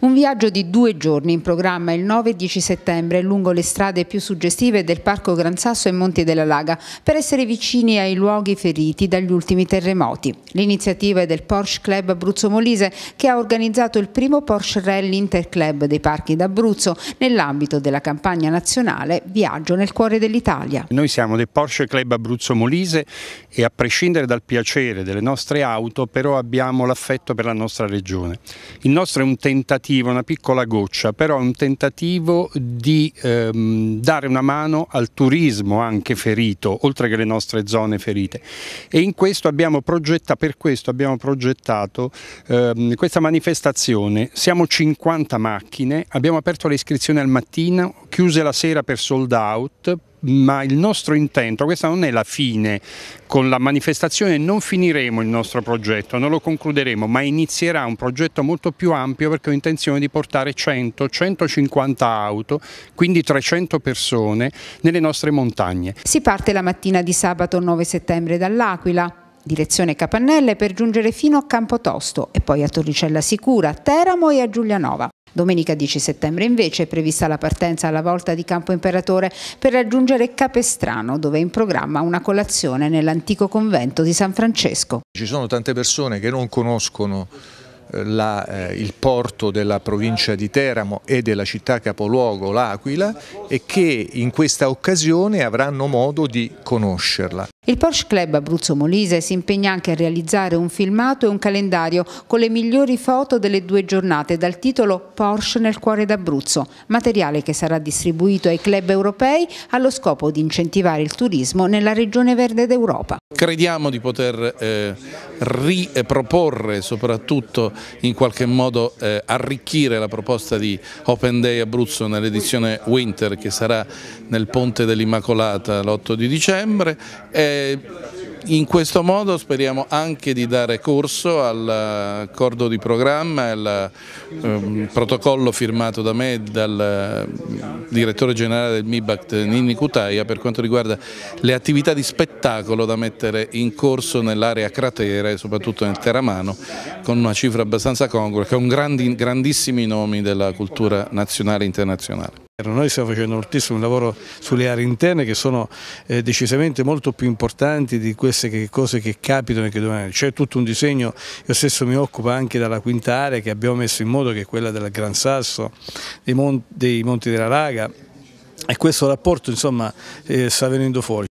Un viaggio di due giorni in programma il 9 e 10 settembre lungo le strade più suggestive del Parco Gran Sasso e Monti della Laga per essere vicini ai luoghi feriti dagli ultimi terremoti. L'iniziativa è del Porsche Club Abruzzo Molise che ha organizzato il primo Porsche Rally Interclub dei parchi d'Abruzzo nell'ambito della campagna nazionale Viaggio nel cuore dell'Italia. Noi siamo del Porsche Club Abruzzo Molise e a prescindere dal piacere delle nostre auto però abbiamo l'affetto per la nostra regione. Il nostro è un tentativo tentativo, una piccola goccia, però un tentativo di ehm, dare una mano al turismo anche ferito, oltre che le nostre zone ferite. E in questo abbiamo per questo abbiamo progettato ehm, questa manifestazione. Siamo 50 macchine, abbiamo aperto le iscrizioni al mattino, chiuse la sera per sold out, ma il nostro intento, questa non è la fine, con la manifestazione non finiremo il nostro progetto, non lo concluderemo, ma inizierà un progetto molto più ampio perché ho intenzione di portare 100, 150 auto, quindi 300 persone nelle nostre montagne. Si parte la mattina di sabato 9 settembre dall'Aquila, direzione Capannelle per giungere fino a Campotosto e poi a Torricella Sicura, Teramo e a Giulianova. Domenica 10 settembre invece è prevista la partenza alla volta di Campo Imperatore per raggiungere Capestrano dove è in programma una colazione nell'antico convento di San Francesco. Ci sono tante persone che non conoscono eh, la, eh, il porto della provincia di Teramo e della città capoluogo, l'Aquila, e che in questa occasione avranno modo di conoscerla. Il Porsche Club Abruzzo Molise si impegna anche a realizzare un filmato e un calendario con le migliori foto delle due giornate dal titolo Porsche nel cuore d'Abruzzo, materiale che sarà distribuito ai club europei allo scopo di incentivare il turismo nella regione verde d'Europa. Crediamo di poter eh, riproporre, soprattutto in qualche modo eh, arricchire la proposta di Open Day Abruzzo nell'edizione Winter che sarà nel Ponte dell'Immacolata l'8 di dicembre. Eh, eh, in questo modo speriamo anche di dare corso all'accordo eh, di programma e al ehm, protocollo firmato da me e dal ehm, direttore generale del MIBACT Ninni Cutaia per quanto riguarda le attività di spettacolo da mettere in corso nell'area cratere, soprattutto nel Teramano, con una cifra abbastanza congrua, con grandi, grandissimi nomi della cultura nazionale e internazionale. Noi stiamo facendo moltissimo un lavoro sulle aree interne che sono eh, decisamente molto più importanti di queste cose che capitano e che domani. C'è tutto un disegno, io stesso mi occupo anche della quinta area che abbiamo messo in modo che è quella del Gran Sasso, dei Monti della Raga, e questo rapporto insomma, eh, sta venendo fuori.